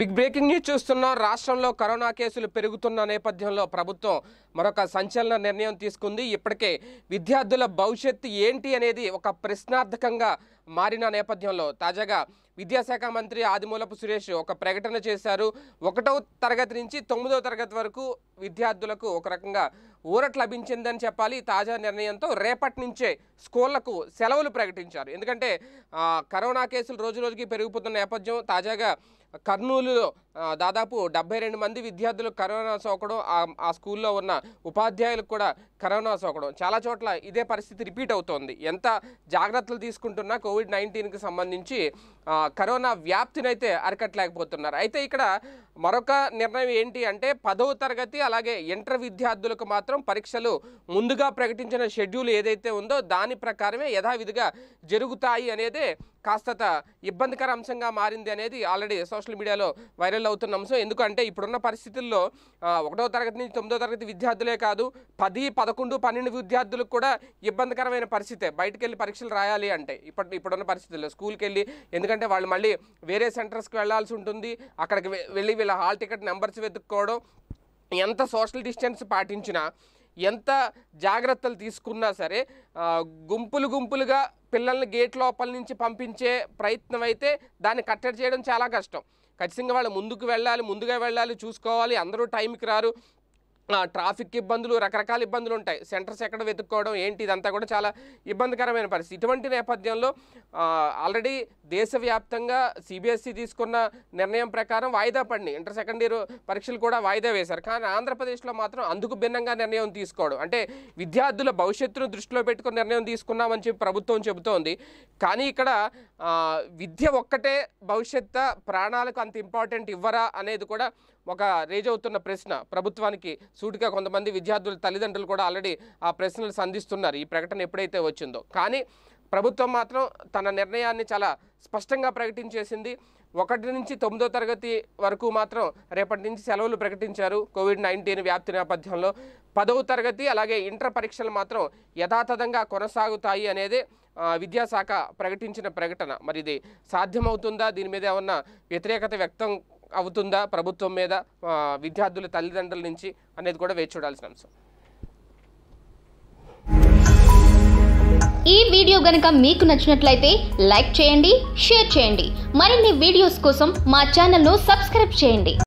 big breaking news చూస్తున్న రాష్ట్రంలో corona కేసులు పెరుగుతున్న నేపథ్యంలో ప్రభుత్వం మరొక సంచలన నిర్ణయం తీసుకుంది ఇప్పటికే విద్యార్థుల భవిష్యత్తు ఏంటి అనేది ఒక ప్రశ్నార్థకంగా మారిన నేపథ్యంలో తాజాగా విద్యాశాఖ మంత్రి ఆదిమూలపు సురేష్ ఒక ప్రకటన చేశారు ఒకటో తరగతి నుంచి తొమ్మిదో తరగతి వరకు విద్యార్థులకు ఒక రకంగా ఊరట్ లభించిందని చెప్పాలి తాజా నిర్ణయంతో రేపటి నుంచే స్కూళ్లకు సెలవులు ప్రకటించారు ఎందుకంటే కరోనా కేసులు రోజు రోజుకి పెరిగిపోతున్న నేపథ్యం తాజాగా కర్నూలులో దాదాపు డెబ్బై రెండు మంది విద్యార్థులు కరోనా సోకడం ఆ స్కూల్లో ఉన్న ఉపాధ్యాయులకు కూడా కరోనా సోకడం చాలా చోట్ల ఇదే పరిస్థితి రిపీట్ అవుతోంది ఎంత జాగ్రత్తలు తీసుకుంటున్నా కోవిడ్ నైన్టీన్కి సంబంధించి కరోనా వ్యాప్తినైతే అరకట్లేకపోతున్నారు అయితే ఇక్కడ మరొక నిర్ణయం ఏంటి అంటే పదవ తరగతి అలాగే ఇంటర్ విద్యార్థులకు మాత్రం పరీక్షలు ముందుగా ప్రకటించిన షెడ్యూల్ ఏదైతే ఉందో దాని ప్రకారమే యథావిధిగా జరుగుతాయి అనేది కాస్త ఇబ్బందికర అంశంగా మారింది అనేది ఆల్రెడీ సోషల్ మీడియాలో వైరల్ అవుతున్న అంశం ఎందుకంటే ఇప్పుడున్న పరిస్థితుల్లో ఒకటో తరగతి నుంచి తొమ్మిదో తరగతి విద్యార్థులే కాదు పది పదకొండు పన్నెండు విద్యార్థులకు కూడా ఇబ్బందికరమైన పరిస్థితే బయటకు వెళ్ళి పరీక్షలు రాయాలి అంటే ఇప్పటి ఇప్పుడున్న పరిస్థితుల్లో స్కూల్కి వెళ్ళి ఎందుకంటే వాళ్ళు మళ్ళీ వేరే సెంటర్స్కి వెళ్లాల్సి ఉంటుంది అక్కడికి వెళ్ళి ఇలా హాల్ టికెట్ నెంబర్స్ వెతుక్కోవడం ఎంత సోషల్ డిస్టెన్స్ పాటించినా ఎంత జాగ్రత్తలు తీసుకున్నా సరే గుంపులు గుంపులుగా పిల్లల్ని గేట్ లోపల నుంచి పంపించే ప్రయత్నం అయితే దాన్ని కట్టడి చేయడం చాలా కష్టం ఖచ్చితంగా వాళ్ళు ముందుకు వెళ్ళాలి ముందుగా వెళ్ళాలి చూసుకోవాలి అందరూ టైంకి రారు ట్రాఫిక్ ఇబ్బందులు రకరకాల ఇబ్బందులు ఉంటాయి సెంటర్స్ ఎక్కడ వెతుక్కోవడం ఏంటి ఇదంతా కూడా చాలా ఇబ్బందికరమైన పరిస్థితి ఇటువంటి నేపథ్యంలో ఆల్రెడీ దేశవ్యాప్తంగా సిబిఎస్ఈ e తీసుకున్న నిర్ణయం ప్రకారం వాయిదా పడినాయి ఇంటర్ సెకండ్ ఇయర్ పరీక్షలు కూడా వాయిదా వేశారు కానీ ఆంధ్రప్రదేశ్లో మాత్రం అందుకు భిన్నంగా నిర్ణయం తీసుకోవడం అంటే విద్యార్థుల భవిష్యత్తును దృష్టిలో పెట్టుకుని నిర్ణయం తీసుకున్నామని చెప్పి ప్రభుత్వం చెబుతోంది కానీ ఇక్కడ విద్య ఒక్కటే భవిష్యత్ ప్రాణాలకు అంత ఇంపార్టెంట్ ఇవ్వరా అనేది కూడా ఒక రేజ్ అవుతున్న ప్రశ్న ప్రభుత్వానికి సూటిగా కొంతమంది విద్యార్థుల తల్లిదండ్రులు కూడా ఆల్రెడీ ఆ ప్రశ్నలు సంధిస్తున్నారు ఈ ప్రకటన ఎప్పుడైతే వచ్చిందో కానీ ప్రభుత్వం మాత్రం తన నిర్ణయాన్ని చాలా స్పష్టంగా ప్రకటించేసింది ఒకటి నుంచి తొమ్మిదో తరగతి వరకు మాత్రం రేపటి నుంచి సెలవులు ప్రకటించారు కోవిడ్ నైన్టీన్ వ్యాప్తి నేపథ్యంలో పదవ తరగతి అలాగే ఇంటర్ పరీక్షలు మాత్రం యథాతథంగా కొనసాగుతాయి అనేది విద్యాశాఖ ప్రకటించిన ప్రకటన మరి ఇది సాధ్యమవుతుందా దీని మీద ఏమన్నా వ్యతిరేకత వ్యక్తం అవుతుందా ప్రభుత్వం మీద విద్యార్థుల తల్లిదండ్రుల నుంచి అనేది కూడా వేచి చూడాల్సిన అంశం ఈ వీడియో గనక మీకు నచ్చినట్లయితే లైక్ చేయండి షేర్ చేయండి మరిన్ని వీడియోస్ కోసం మా ఛానల్ను సబ్స్క్రైబ్ చేయండి